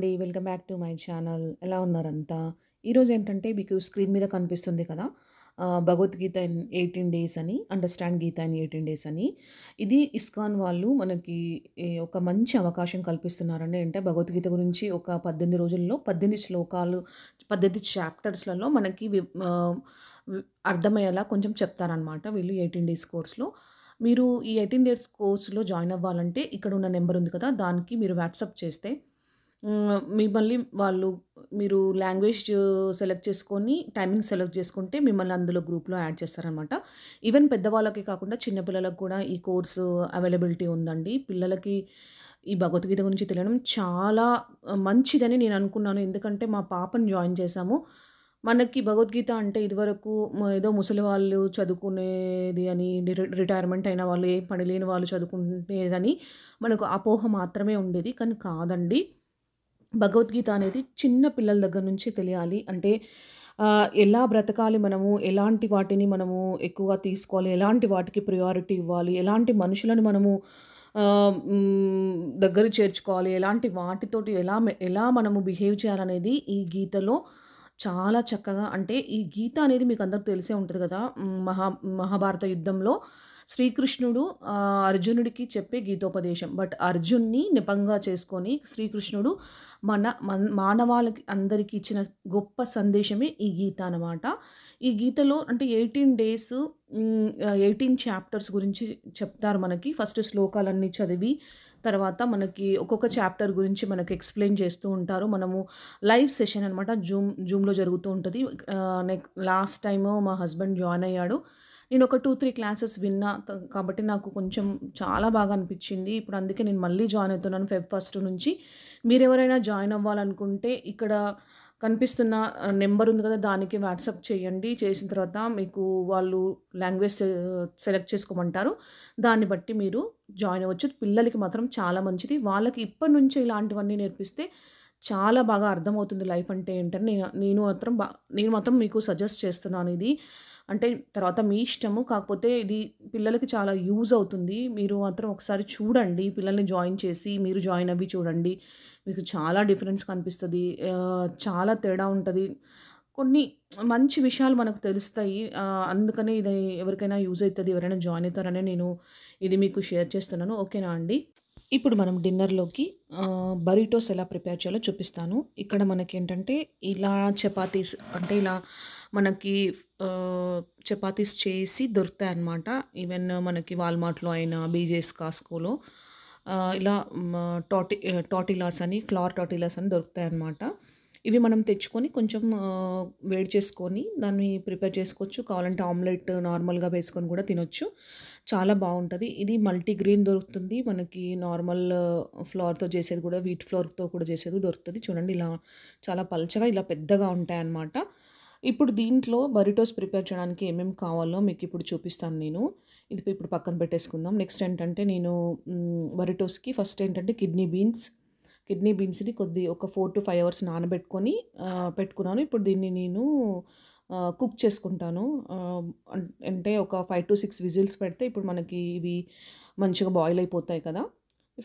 అండి welcome back to my channel ఎలా ఉన్నారంతా ఈరోజు ఏంటంటే మీకు స్క్రీన్ మీద కనిపిస్తుంది కదా భగవద్గీత ఇన్ ఎయిటీన్ డేస్ అని understand Gita in eighteen days అని ఇది ఇస్కాన్ వాళ్ళు మనకి ఒక మంచి అవకాశం కల్పిస్తున్నారండి అంటే భగవద్గీత గురించి ఒక పద్దెనిమిది రోజుల్లో పద్దెనిమిది శ్లోకాలు పద్దెనిమిది చాప్టర్స్లలో మనకి అర్థమయ్యేలా కొంచెం చెప్తారనమాట వీళ్ళు ఎయిటీన్ డేస్ కోర్స్లో మీరు ఈ ఎయిటీన్ డేస్ కోర్సులో జాయిన్ అవ్వాలంటే ఇక్కడ ఉన్న నెంబర్ ఉంది కదా దానికి మీరు వాట్సాప్ చేస్తే మిమ్మల్ని వాళ్ళు మీరు లాంగ్వేజ్ సెలెక్ట్ చేసుకొని టైమింగ్ సెలెక్ట్ చేసుకుంటే మిమ్మల్ని అందులో గ్రూప్లో యాడ్ చేస్తారనమాట ఈవెన్ పెద్దవాళ్ళకి కాకుండా చిన్నపిల్లలకు కూడా ఈ కోర్సు అవైలబిలిటీ ఉందండి పిల్లలకి ఈ భగవద్గీత గురించి తెలియడం చాలా మంచిదని నేను అనుకున్నాను ఎందుకంటే మా పాపను జాయిన్ చేశాము మనకి భగవద్గీత అంటే ఇదివరకు ఏదో ముసలి వాళ్ళు చదువుకునేది అని రిటైర్మెంట్ అయిన వాళ్ళు ఏ పని లేని వాళ్ళు చదువుకునేదని మనకు అపోహ మాత్రమే ఉండేది కానీ కాదండి భగవద్గీత అనేది చిన్న పిల్లల దగ్గర నుంచి తెలియాలి అంటే ఎలా బ్రతకాలి మనము ఎలాంటి వాటిని మనము ఎక్కువగా తీసుకోవాలి ఎలాంటి వాటికి ప్రయారిటీ ఇవ్వాలి ఎలాంటి మనుషులను మనము దగ్గర చేర్చుకోవాలి ఎలాంటి వాటితోటి ఎలా ఎలా మనము బిహేవ్ చేయాలనేది ఈ గీతలో చాలా చక్కగా అంటే ఈ గీత అనేది మీకు అందరికీ తెలిసే ఉంటుంది కదా మహా మహాభారత యుద్ధంలో శ్రీకృష్ణుడు అర్జునుడికి చెప్పే గీతోపదేశం బట్ అర్జున్ని నిపంగా చేసుకొని శ్రీకృష్ణుడు మన మన అందరికీ ఇచ్చిన గొప్ప సందేశమే ఈ గీత అనమాట ఈ గీతలో అంటే ఎయిటీన్ డేస్ ఎయిటీన్ చాప్టర్స్ గురించి చెప్తారు మనకి ఫస్ట్ శ్లోకాలన్నీ చదివి తర్వాత మనకి ఒక్కొక్క చాప్టర్ గురించి మనకి ఎక్స్ప్లెయిన్ చేస్తూ ఉంటారు మనము లైవ్ సెషన్ అనమాట జూమ్ జూమ్లో జరుగుతూ ఉంటుంది నెక్ లాస్ట్ టైము మా హస్బెండ్ జాయిన్ అయ్యాడు నేను ఒక టూ త్రీ క్లాసెస్ విన్నా కాబట్టి నాకు కొంచెం చాలా బాగా అనిపించింది ఇప్పుడు అందుకే నేను మళ్ళీ జాయిన్ అవుతున్నాను ఫెబ్ ఫస్ట్ నుంచి మీరెవరైనా జాయిన్ అవ్వాలనుకుంటే ఇక్కడ కనిపిస్తున్న నెంబర్ ఉంది కదా దానికి వాట్సాప్ చేయండి చేసిన తర్వాత మీకు వాళ్ళు లాంగ్వేజ్ సెలెక్ట్ చేసుకోమంటారు దాన్ని బట్టి మీరు జాయిన్ అవ్వచ్చు పిల్లలకి మాత్రం చాలా మంచిది వాళ్ళకి ఇప్పటి నుంచే ఇలాంటివన్నీ నేర్పిస్తే చాలా బాగా అర్థమవుతుంది లైఫ్ అంటే ఏంటని నేను నేను మాత్రం బా నేను మాత్రం మీకు సజెస్ట్ చేస్తున్నాను ఇది అంటే తర్వాత మీ ఇష్టము కాకపోతే ఇది పిల్లలకి చాలా యూజ్ అవుతుంది మీరు మాత్రం ఒకసారి చూడండి పిల్లల్ని జాయిన్ చేసి మీరు జాయిన్ అవ్వి చూడండి మీకు చాలా డిఫరెన్స్ కనిపిస్తుంది చాలా తేడా ఉంటుంది కొన్ని మంచి విషయాలు మనకు తెలుస్తాయి అందుకనే ఇది ఎవరికైనా యూజ్ అవుతుంది ఎవరైనా జాయిన్ అవుతారనే నేను ఇది మీకు షేర్ చేస్తున్నాను ఓకేనా అండి ఇప్పుడు మనం డిన్నర్లోకి బరీటోస్ ఎలా ప్రిపేర్ చేయాలో చూపిస్తాను ఇక్కడ మనకి ఏంటంటే ఇలా చపాతీస్ అంటే ఇలా మనకి చపాతీస్ చేసి దొరుకుతాయి అన్నమాట ఈవెన్ మనకి వాల్మార్ట్లో అయినా బీజేస్ కాస్కోలో ఇలా టాటి టాటిలాస్ అని ఫ్లవర్ టాటిలాస్ అని దొరుకుతాయి అన్నమాట ఇవి మనం తెచ్చుకొని కొంచెం వేడి చేసుకొని దాన్ని ప్రిపేర్ చేసుకోవచ్చు కావాలంటే ఆమ్లెట్ నార్మల్గా వేసుకొని కూడా తినొచ్చు చాలా బాగుంటుంది ఇది మల్టీగ్రీన్ దొరుకుతుంది మనకి నార్మల్ ఫ్లోర్తో చేసేది కూడా వీట్ ఫ్లోర్తో కూడా చేసేది దొరుకుతుంది చూడండి ఇలా చాలా పలచగా ఇలా పెద్దగా ఉంటాయి అన్నమాట ఇప్పుడు దీంట్లో బరిటోస్ ప్రిపేర్ చేయడానికి ఏమేమి కావాలో మీకు ఇప్పుడు చూపిస్తాను నేను ఇది ఇప్పుడు పక్కన పెట్టేసుకుందాం నెక్స్ట్ ఏంటంటే నేను బరిటోస్కి ఫస్ట్ ఏంటంటే కిడ్నీ బీన్స్ కిడ్నీ బీన్స్ని కొద్ది ఒక ఫోర్ టు ఫైవ్ అవర్స్ నానబెట్టుకొని పెట్టుకున్నాను ఇప్పుడు దీన్ని నేను కుక్ చేసుకుంటాను అంటే ఒక ఫైవ్ టు సిక్స్ విజిల్స్ పెడితే ఇప్పుడు మనకి ఇవి మంచిగా బాయిల్ అయిపోతాయి కదా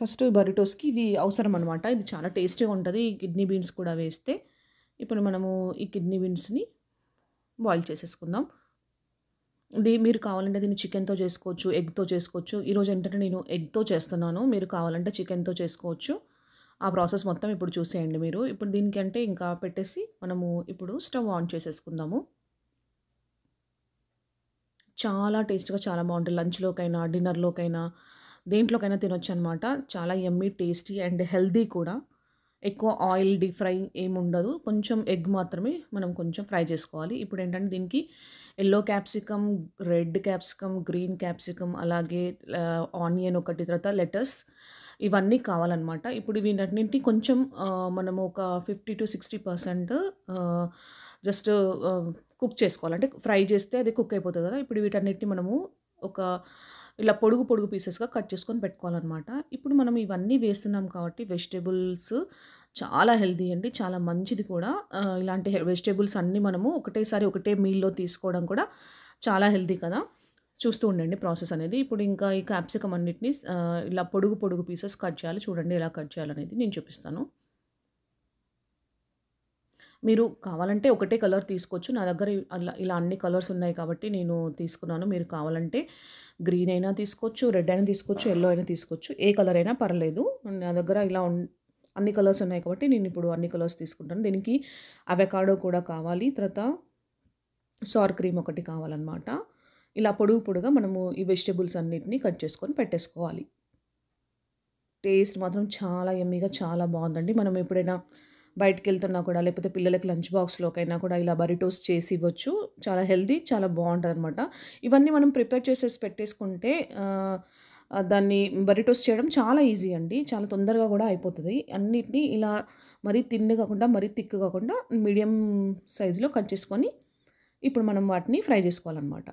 ఫస్ట్ బరిటోస్కి ఇది అవసరం అనమాట ఇది చాలా టేస్టీగా ఉంటుంది కిడ్నీ బీన్స్ కూడా వేస్తే ఇప్పుడు మనము ఈ కిడ్నీ బీన్స్ని బాయిల్ చేసేసుకుందాం ఇది మీరు కావాలంటే దీన్ని చికెన్తో చేసుకోవచ్చు ఎగ్తో చేసుకోవచ్చు ఈరోజు ఏంటంటే నేను ఎగ్తో చేస్తున్నాను మీరు కావాలంటే చికెన్తో చేసుకోవచ్చు ఆ ప్రాసెస్ మొత్తం ఇప్పుడు చూసేయండి మీరు ఇప్పుడు దీనికంటే ఇంకా పెట్టేసి మనము ఇప్పుడు స్టవ్ ఆన్ చేసేసుకుందాము చాలా టేస్ట్గా చాలా బాగుంటుంది లంచ్లోకైనా డిన్నర్లోకైనా దేంట్లోకైనా తినొచ్చు అనమాట చాలా ఎమ్మీ టేస్టీ అండ్ హెల్దీ కూడా ఎక్కువ ఆయిల్ డీప్ ఫ్రై ఏమి ఉండదు కొంచెం ఎగ్ మాత్రమే మనం కొంచెం ఫ్రై చేసుకోవాలి ఇప్పుడు ఏంటంటే దీనికి yellow capsicum red capsicum green capsicum అలాగే ఆనియన్ ఒకటి తర్వాత లెటస్ ఇవన్నీ కావాలన్నమాట ఇప్పుడు వీటన్నింటినీ కొంచెం మనము ఒక fifty to sixty percent just cook చేసుకోవాలంటే ఫ్రై చేస్తే అది కుక్ అయిపోతుంది కదా ఇప్పుడు వీటన్నిటిని మనము ఒక ఇలా పొడుగు పొడుగు పీసెస్గా కట్ చేసుకొని పెట్టుకోవాలన్నమాట ఇప్పుడు మనం ఇవన్నీ వేస్తున్నాం కాబట్టి వెజిటేబుల్స్ చాలా హెల్దీ అండి చాలా మంచిది కూడా ఇలాంటి వెజిటేబుల్స్ అన్నీ మనము ఒకటేసారి ఒకటే మీల్లో తీసుకోవడం కూడా చాలా హెల్దీ కదా చూస్తూ ఉండండి ప్రాసెస్ అనేది ఇప్పుడు ఇంకా ఈ క్యాప్సికమ్ అన్నిటిని ఇలా పొడుగు పొడుగు పీసెస్ కట్ చేయాలి చూడండి ఎలా కట్ చేయాలనేది నేను చూపిస్తాను మీరు కావాలంటే ఒకటే కలర్ తీసుకోవచ్చు నా దగ్గర అలా ఇలా అన్ని కలర్స్ ఉన్నాయి కాబట్టి నేను తీసుకున్నాను మీరు కావాలంటే గ్రీన్ అయినా తీసుకోవచ్చు రెడ్ అయినా తీసుకోవచ్చు ఎల్లో అయినా తీసుకోవచ్చు ఏ కలర్ అయినా పర్లేదు నా దగ్గర ఇలా అన్ని కలర్స్ ఉన్నాయి కాబట్టి నేను ఇప్పుడు అన్ని కలర్స్ తీసుకుంటాను దీనికి అవకాడో కూడా కావాలి తర్వాత సార్ క్రీమ్ ఒకటి కావాలన్నమాట ఇలా పొడుగు పొడుగా మనము ఈ వెజిటేబుల్స్ అన్నిటినీ కట్ చేసుకొని పెట్టేసుకోవాలి టేస్ట్ మాత్రం చాలా ఎమ్మీగా చాలా బాగుందండి మనం ఎప్పుడైనా బయటకు వెళ్తున్నా కూడా లేకపోతే పిల్లలకి లంచ్ బాక్స్లోకైనా కూడా ఇలా బరిటోస్ చేసి ఇవ్వచ్చు చాలా హెల్దీ చాలా బాగుంటుంది అనమాట ఇవన్నీ మనం ప్రిపేర్ చేసేసి పెట్టేసుకుంటే దాన్ని బరిటోస్ చేయడం చాలా ఈజీ అండి చాలా తొందరగా కూడా అయిపోతుంది అన్నిటినీ ఇలా మరీ తిన్ను కాకుండా మరీ తిక్కు కాకుండా మీడియం సైజులో కట్ చేసుకొని ఇప్పుడు మనం వాటిని ఫ్రై చేసుకోవాలన్నమాట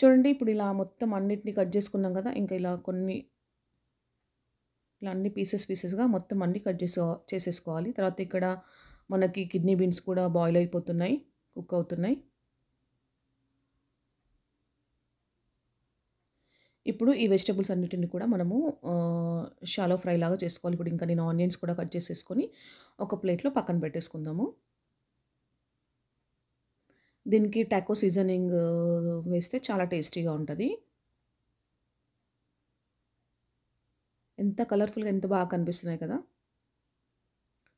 చూడండి ఇప్పుడు ఇలా మొత్తం అన్నిటినీ కట్ చేసుకున్నాం కదా ఇంకా ఇలా కొన్ని ఇట్లా అన్ని పీసెస్ పీసెస్గా మొత్తం అన్ని కట్ చేసే చేసేసుకోవాలి తర్వాత ఇక్కడ మనకి కిడ్నీ బీన్స్ కూడా బాయిల్ అయిపోతున్నాయి కుక్ అవుతున్నాయి ఇప్పుడు ఈ వెజిటబుల్స్ అన్నిటిని కూడా మనము షాలో ఫ్రై లాగా చేసుకోవాలి ఇప్పుడు ఇంకా నేను ఆనియన్స్ కూడా కట్ చేసేసుకొని ఒక ప్లేట్లో పక్కన పెట్టేసుకుందాము దీనికి టాకో సీజనింగ్ వేస్తే చాలా టేస్టీగా ఉంటుంది ఎంత కలర్ఫుల్గా ఎంత బాగా కనిపిస్తున్నాయి కదా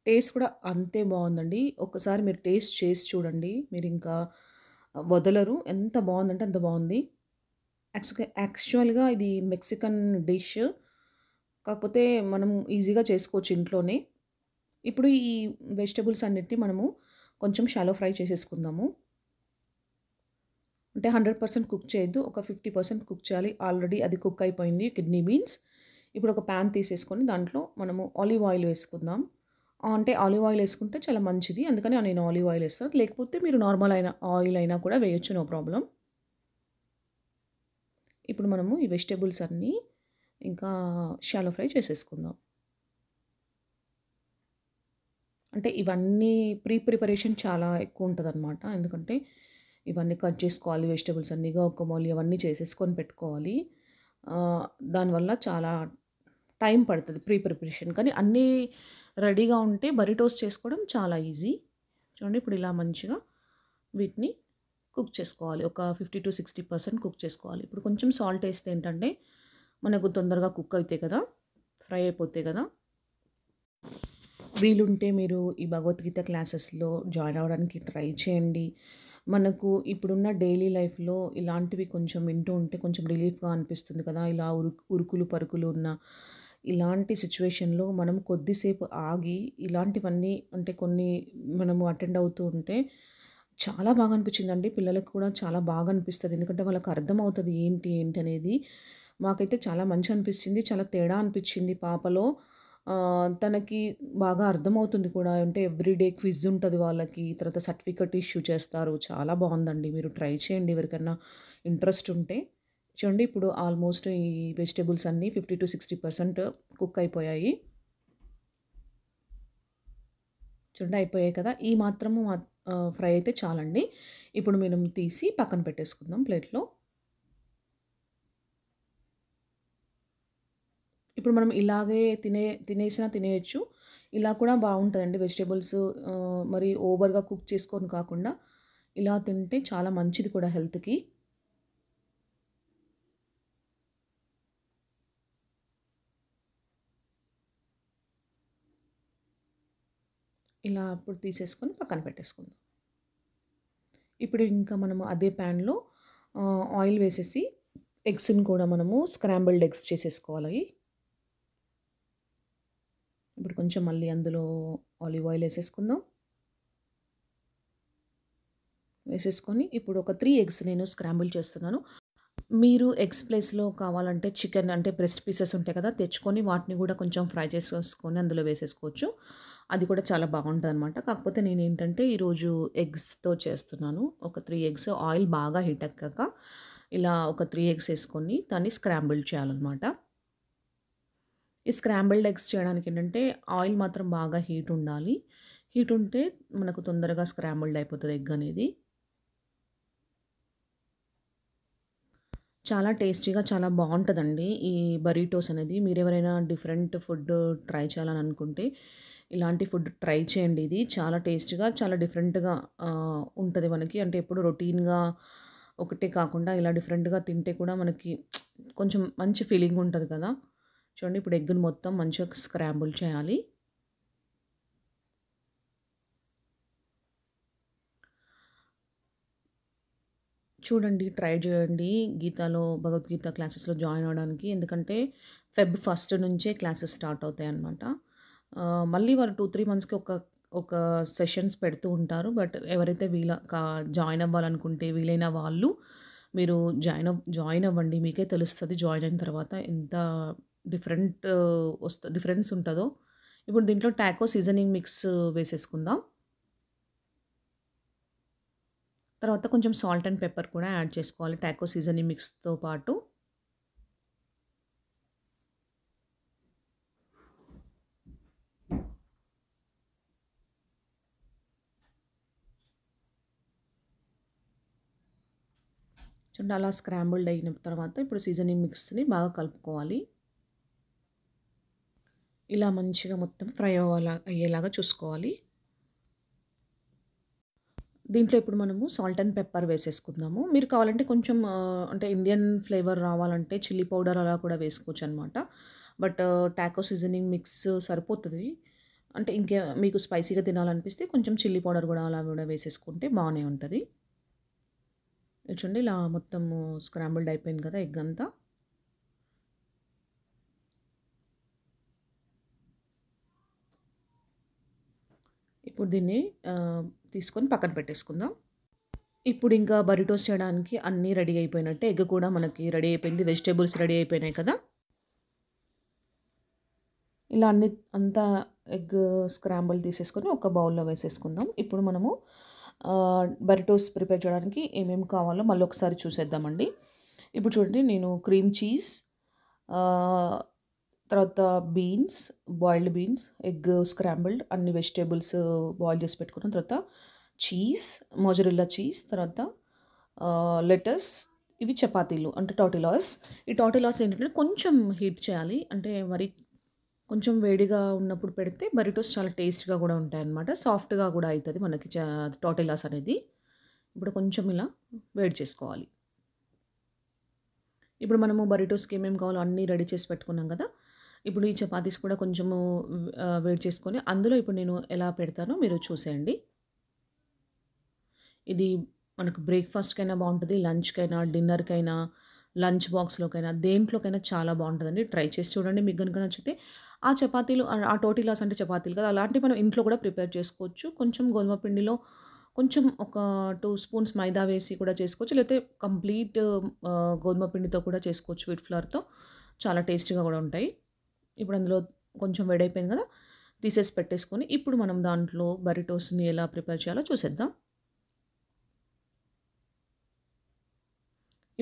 టేస్ట్ కూడా అంతే బాగుందండి ఒకసారి మీరు టేస్ట్ చేసి చూడండి మీరు ఇంకా వదలరు ఎంత బాగుందంటే అంత బాగుంది యాక్చువల్గా ఇది మెక్సికన్ డిష్ కాకపోతే మనం ఈజీగా చేసుకోవచ్చు ఇంట్లోనే ఇప్పుడు ఈ వెజిటబుల్స్ అన్నిటిని మనము కొంచెం షాలో ఫ్రై చేసేసుకుందాము అంటే హండ్రెడ్ పర్సెంట్ కుక్ చేయొద్దు ఒక ఫిఫ్టీ పర్సెంట్ కుక్ చేయాలి ఆల్రెడీ అది కుక్ అయిపోయింది కిడ్నీ బీన్స్ ఇప్పుడు ఒక ప్యాన్ తీసేసుకొని దాంట్లో మనము ఆలివ్ ఆయిల్ వేసుకుందాం అంటే ఆలివ్ ఆయిల్ వేసుకుంటే చాలా మంచిది అందుకని నేను ఆలివ్ ఆయిల్ వేస్తాను లేకపోతే మీరు నార్మల్ అయిన ఆయిల్ అయినా కూడా వేయొచ్చు నో ప్రాబ్లం ఇప్పుడు మనము ఈ వెజిటేబుల్స్ అన్నీ ఇంకా షాలో ఫ్రై చేసేసుకుందాం అంటే ఇవన్నీ ప్రీ ప్రిపరేషన్ చాలా ఎక్కువ ఉంటుందన్నమాట ఎందుకంటే ఇవన్నీ కట్ చేసుకోవాలి వెజిటేబుల్స్ అన్నీ మోలి అవన్నీ చేసేసుకొని పెట్టుకోవాలి దానివల్ల చాలా టైం పడుతుంది ప్రీ ప్రిపరేషన్ కానీ అన్నీ రెడీగా ఉంటే బరి టోస్ట్ చేసుకోవడం చాలా ఈజీ చూడండి ఇప్పుడు ఇలా మంచిగా వీటిని కుక్ చేసుకోవాలి ఒక fifty to sixty percent cook చేసుకోవాలి ఇప్పుడు కొంచెం సాల్ట్ వేస్తే ఏంటంటే మనకు తొందరగా కుక్ అవుతాయి కదా ఫ్రై అయిపోతాయి కదా వీలుంటే మీరు ఈ భగవద్గీత క్లాసెస్లో జాయిన్ అవ్వడానికి ట్రై చేయండి మనకు ఇప్పుడున్న డైలీ లైఫ్లో ఇలాంటివి కొంచెం వింటూ ఉంటే కొంచెం రిలీఫ్గా అనిపిస్తుంది కదా ఇలా ఉరుకులు పరుకులు ఉన్న ఇలాంటి సిచ్యువేషన్లో మనం కొద్దిసేపు ఆగి ఇలాంటివన్నీ అంటే కొన్ని మనము అటెండ్ అవుతూ ఉంటే చాలా బాగా అనిపించిందండి పిల్లలకు కూడా చాలా బాగా అనిపిస్తుంది ఎందుకంటే వాళ్ళకి అర్థమవుతుంది ఏంటి ఏంటి అనేది మాకైతే చాలా మంచి అనిపించింది చాలా తేడా అనిపించింది పాపలో తనకి బాగా అర్థమవుతుంది కూడా అంటే ఎవ్రీడే క్విజ్ ఉంటుంది వాళ్ళకి తర్వాత సర్టిఫికెట్ ఇష్యూ చేస్తారు చాలా బాగుందండి మీరు ట్రై చేయండి ఎవరికైనా ఇంట్రెస్ట్ ఉంటే చూడండి ఇప్పుడు ఆల్మోస్ట్ ఈ వెజిటేబుల్స్ అన్నీ fifty to sixty percent cook అయిపోయాయి చూడండి అయిపోయాయి కదా ఈ మాత్రము ఫ్రై అయితే చాలండి ఇప్పుడు మనం తీసి పక్కన పెట్టేసుకుందాం ప్లేట్లో ఇప్పుడు మనం ఇలాగే తినే తినేసినా తినేయచ్చు ఇలా కూడా బాగుంటుందండి వెజిటేబుల్స్ మరి ఓవర్గా కుక్ చేసుకొని కాకుండా ఇలా తింటే చాలా మంచిది కూడా హెల్త్కి ఇలా అప్పుడు తీసేసుకొని పక్కన పెట్టేసుకుందాం ఇప్పుడు ఇంకా మనము అదే ప్యాన్లో ఆయిల్ వేసేసి ఎగ్స్ని కూడా మనము స్క్రాంబుల్డ్ ఎగ్స్ చేసేసుకోవాలి ఇప్పుడు కొంచెం మళ్ళీ అందులో ఆలివ్ ఆయిల్ వేసేసుకుందాం వేసేసుకొని ఇప్పుడు ఒక త్రీ ఎగ్స్ నేను స్క్రాంబుల్ చేస్తున్నాను మీరు ఎగ్స్ ప్లేస్లో కావాలంటే చికెన్ అంటే బ్రెస్ట్ పీసెస్ ఉంటాయి కదా తెచ్చుకొని వాటిని కూడా కొంచెం ఫ్రై చేసేసుకొని అందులో వేసేసుకోవచ్చు అది కూడా చాలా బాగుంటుంది అనమాట కాకపోతే నేను ఏంటంటే ఈరోజు ఎగ్స్తో చేస్తున్నాను ఒక త్రీ ఎగ్స్ ఆయిల్ బాగా హీట్ అక్కాక ఇలా ఒక త్రీ ఎగ్స్ వేసుకొని దాన్ని స్క్రాంబుల్ చేయాలన్నమాట ఈ స్క్రాంబుల్డ్ ఎగ్స్ చేయడానికి ఏంటంటే ఆయిల్ మాత్రం బాగా హీట్ ఉండాలి హీట్ ఉంటే మనకు తొందరగా స్క్రాంబుల్డ్ అయిపోతుంది ఎగ్ అనేది చాలా టేస్టీగా చాలా బాగుంటుందండి ఈ బరీటోస్ అనేది మీరు ఎవరైనా డిఫరెంట్ ఫుడ్ ట్రై చేయాలని అనుకుంటే ఇలాంటి ఫుడ్ ట్రై చేయండి ఇది చాలా టేస్ట్గా చాలా డిఫరెంట్గా ఉంటుంది మనకి అంటే ఎప్పుడు రొటీన్గా ఒకటే కాకుండా ఇలా డిఫరెంట్గా తింటే కూడా మనకి కొంచెం మంచి ఫీలింగ్ ఉంటుంది కదా చూడండి ఇప్పుడు ఎగ్గును మొత్తం మంచిగా స్క్రాంబుల్ చేయాలి చూడండి ట్రై చేయండి గీతాలో భగవద్గీత క్లాసెస్లో జాయిన్ అవ్వడానికి ఎందుకంటే ఫెబ్ ఫస్ట్ నుంచే క్లాసెస్ స్టార్ట్ అవుతాయి అన్నమాట మళ్ళీ వారు టూ త్రీ మంత్స్కి ఒక ఒక సెషన్స్ పెడుతూ ఉంటారు బట్ ఎవరైతే వీళ్ళ కా జాయిన్ అవ్వాలనుకుంటే వీలైన వాళ్ళు మీరు జాయిన్ అవ్ జాయిన్ అవ్వండి మీకే తెలుస్తుంది జాయిన్ అయిన తర్వాత ఎంత డిఫరెంట్ వస్తు డిఫరెన్స్ ఉంటుందో ఇప్పుడు దీంట్లో టాకో సీజనింగ్ మిక్స్ వేసేసుకుందాం తర్వాత కొంచెం సాల్ట్ అండ్ పెప్పర్ కూడా యాడ్ చేసుకోవాలి టాకో సీజనింగ్ మిక్స్తో పాటు చూడండి అలా స్క్రాంబుల్డ్ అయిన తర్వాత ఇప్పుడు సీజనింగ్ మిక్స్ని బాగా కలుపుకోవాలి ఇలా మంచిగా మొత్తం ఫ్రై అవ్వాలా అయ్యేలాగా చూసుకోవాలి దీంట్లో ఇప్పుడు మనము సాల్ట్ అండ్ పెప్పర్ వేసేసుకుందాము మీరు కావాలంటే కొంచెం అంటే ఇండియన్ ఫ్లేవర్ రావాలంటే చిల్లీ పౌడర్ అలా కూడా వేసుకోవచ్చు అనమాట బట్ టాకో సీజనింగ్ మిక్స్ సరిపోతుంది అంటే ఇంకే మీకు స్పైసీగా తినాలనిపిస్తే కొంచెం చిల్లీ పౌడర్ కూడా అలా కూడా వేసేసుకుంటే బాగానే ఉంటుంది చూడండి ఇలా మొత్తం స్క్రాంబుల్డ్ అయిపోయింది కదా ఎగ్ అంతా ఇప్పుడు దీన్ని తీసుకొని పక్కన పెట్టేసుకుందాం ఇప్పుడు ఇంకా బరిటోస్ చేయడానికి అన్నీ రెడీ అయిపోయినట్టే ఎగ్ కూడా మనకి రెడీ అయిపోయింది వెజిటేబుల్స్ రెడీ అయిపోయినాయి కదా ఇలా అన్ని అంతా ఎగ్ స్క్రాంబుల్ తీసేసుకొని ఒక బౌల్లో వేసేసుకుందాం ఇప్పుడు మనము బరిటోస్ ప్రిపేర్ చేయడానికి ఏమేమి కావాలో మళ్ళీ ఒకసారి చూసేద్దామండి ఇప్పుడు చూడండి నేను క్రీమ్ చీజ్ తర్వాత beans boiled beans egg scrambled అన్ని వెజిటేబుల్స్ బాయిల్ చేసి పెట్టుకున్న తర్వాత చీజ్ మోజరిల్లా చీజ్ తర్వాత లెటస్ ఇవి చపాతీలు అంటే టోటిలాస్ ఈ టాటిలాస్ ఏంటంటే కొంచెం హీట్ చేయాలి అంటే మరి కొంచెం వేడిగా ఉన్నప్పుడు పెడితే బరిటోస్ చాలా టేస్ట్గా కూడా ఉంటాయన్నమాట సాఫ్ట్గా కూడా అవుతుంది మనకి టోటెలాస్ అనేది ఇప్పుడు కొంచెం ఇలా వేడి చేసుకోవాలి ఇప్పుడు మనము బరిటోస్కి ఏమేమి కావాలో అన్నీ రెడీ చేసి పెట్టుకున్నాం కదా ఇప్పుడు ఈ చపాతీస్ కూడా కొంచెము వేడి చేసుకొని అందులో ఇప్పుడు నేను ఎలా పెడతానో మీరు చూసేయండి ఇది మనకు బ్రేక్ఫాస్ట్కైనా బాగుంటుంది లంచ్కైనా డిన్నర్కైనా లంచ్ బాక్స్లోకైనా దేంట్లోకైనా చాలా బాగుంటుందండి ట్రై చేసి చూడండి మీకు కనుక నచ్చితే ఆ చపాతీలు ఆ టోటీలాస్ అంటే చపాతీలు కదా అలాంటివి మనం ఇంట్లో కూడా ప్రిపేర్ చేసుకోవచ్చు కొంచెం గోధుమ పిండిలో కొంచెం ఒక టూ స్పూన్స్ మైదా వేసి కూడా చేసుకోవచ్చు లేకపోతే కంప్లీట్ గోధుమ పిండితో కూడా చేసుకోవచ్చు వీట్ ఫ్లవర్తో చాలా టేస్టీగా కూడా ఉంటాయి ఇప్పుడు అందులో కొంచెం వేడైపోయింది కదా తీసేసి పెట్టేసుకొని ఇప్పుడు మనం దాంట్లో బరిటోస్ని ఎలా ప్రిపేర్ చేయాలో చూసేద్దాం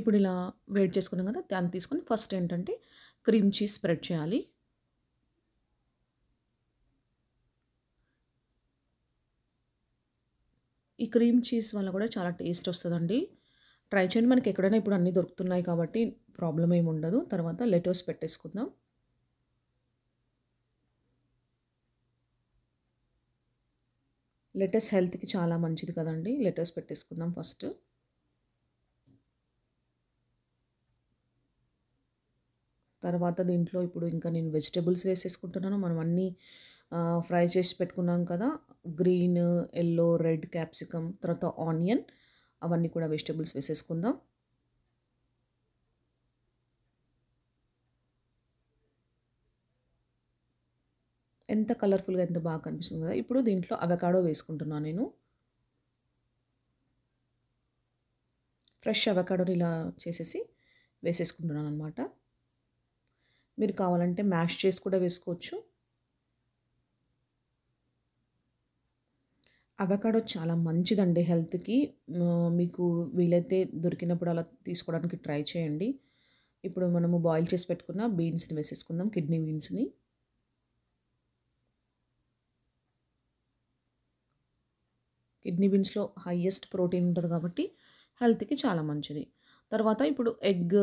ఇప్పుడు ఇలా వెయిట్ చేసుకున్నాం కదా దాన్ని తీసుకొని ఫస్ట్ ఏంటంటే క్రీమ్ చీజ్ స్ప్రెడ్ చేయాలి ఈ క్రీమ్ చీజ్ వల్ల కూడా చాలా టేస్ట్ వస్తుందండి ట్రై చేయండి మనకి ఎక్కడైనా ఇప్పుడు అన్నీ దొరుకుతున్నాయి కాబట్టి ప్రాబ్లం ఏమి ఉండదు తర్వాత లెటర్స్ పెట్టేసుకుందాం లెటర్స్ హెల్త్కి చాలా మంచిది కదండి లెటర్స్ పెట్టేసుకుందాం ఫస్ట్ తర్వాత దీంట్లో ఇప్పుడు ఇంకా నేను వెజిటేబుల్స్ వేసేసుకుంటున్నాను మనం అన్నీ ఫ్రై చేసి పెట్టుకున్నాం కదా గ్రీన్ ఎల్లో రెడ్ క్యాప్సికమ్ తర్వాత ఆనియన్ అవన్నీ కూడా వెజిటేబుల్స్ వేసేసుకుందాం ఎంత కలర్ఫుల్గా ఎంత బాగా కనిపిస్తుంది కదా ఇప్పుడు దీంట్లో అవకాడో వేసుకుంటున్నాను నేను ఫ్రెష్ అవకాడోని ఇలా చేసేసి వేసేసుకుంటున్నాను అనమాట మీరు కావాలంటే మ్యాష్ చేసి కూడా వేసుకోవచ్చు అవకాడో చాలా మంచిదండి హెల్త్కి మీకు వీలైతే దొరికినప్పుడు అలా తీసుకోవడానికి ట్రై చేయండి ఇప్పుడు మనము బాయిల్ చేసి పెట్టుకున్న బీన్స్ని వేసేసుకుందాం కిడ్నీ బీన్స్ని కిడ్నీ బీన్స్లో హయ్యెస్ట్ ప్రోటీన్ ఉంటుంది కాబట్టి హెల్త్కి చాలా మంచిది తర్వాత ఇప్పుడు ఎగ్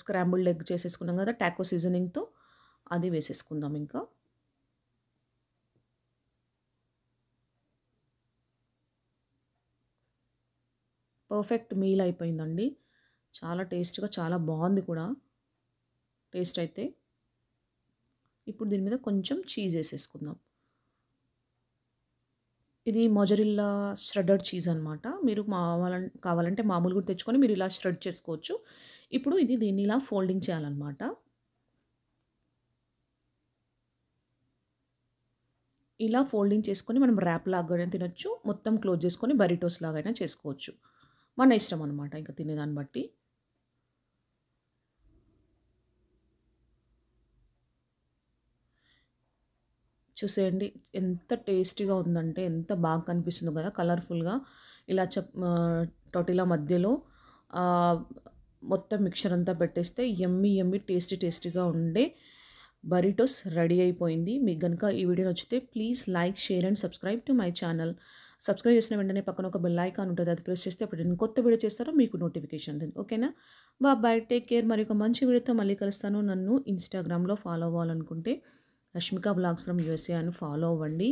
స్క్రాంబుల్డ్ ఎగ్ చేసేసుకున్నాం కదా టాకో సీజనింగ్తో అది వేసేసుకుందాం ఇంకా పర్ఫెక్ట్ మీల్ అయిపోయిందండి చాలా టేస్ట్గా చాలా బాగుంది కూడా టేస్ట్ అయితే ఇప్పుడు దీని మీద కొంచెం చీజ్ వేసేసుకుందాం ఇది మొజరిల్లా ష్రెడర్ చీజ్ అనమాట మీరు కావాలంటే కావాలంటే మామూలు కూడా తెచ్చుకొని మీరు ఇలా ష్రెడ్ చేసుకోవచ్చు ఇప్పుడు ఇది దీన్ని ఇలా ఫోల్డింగ్ చేయాలన్నమాట ఇలా ఫోల్డింగ్ చేసుకొని మనం ర్యాప్ లాగా తినొచ్చు మొత్తం క్లోజ్ చేసుకొని బరిటోస్ లాగైనా చేసుకోవచ్చు మన ఇష్టం అనమాట ఇంకా తినేదాన్ని బట్టి చూసేయండి ఎంత టేస్టీగా ఉందంటే ఎంత బాగా కనిపిస్తుందో కదా కలర్ఫుల్గా ఇలా చ టోటిలా మధ్యలో మొత్తం మిక్చర్ అంతా పెట్టేస్తే ఎమ్మి ఎమ్మి టేస్టీ టేస్టీగా ఉండే బరిటోస్ రెడీ అయిపోయింది మీకు కనుక ఈ వీడియో నచ్చితే please like share and subscribe to my channel subscribe చేసిన వెంటనే పక్కన ఒక బెల్ ఐకాన్ ఉంటుంది అది ప్రెస్ చేస్తే అప్పుడు నేను కొత్త వీడియో చేస్తారో మీకు నోటిఫికేషన్ ఉంటుంది ఓకేనా బాబాయ్ టేక్ కేర్ మరి ఒక మంచి వీడియోతో మళ్ళీ కలుస్తాను నన్ను ఇన్స్టాగ్రామ్లో ఫాలో అవ్వాలనుకుంటే రష్మిక బ్లాగ్స్ ఫ్రమ్ యూఎస్ఏ అని ఫాలో అవ్వండి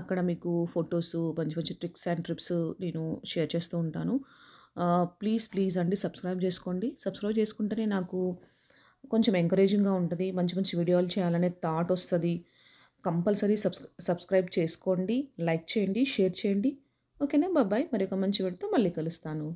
అక్కడ మీకు ఫొటోస్ మంచి మంచి ట్రిక్స్ అండ్ ట్రిప్స్ నేను షేర్ చేస్తూ ఉంటాను ప్లీజ్ ప్లీజ్ అండి సబ్స్క్రైబ్ చేసుకోండి సబ్స్క్రైబ్ చేసుకుంటేనే నాకు కొంచెం ఎంకరేజింగ్గా ఉంటుంది మంచి మంచి వీడియోలు చేయాలనే థాట్ వస్తుంది కంపల్సరీ సబ్స్క్రైబ్ చేసుకోండి లైక్ చేయండి షేర్ చేయండి ఓకేనా బాబాయ్ మరి ఒక మంచి వీడితో మళ్ళీ కలుస్తాను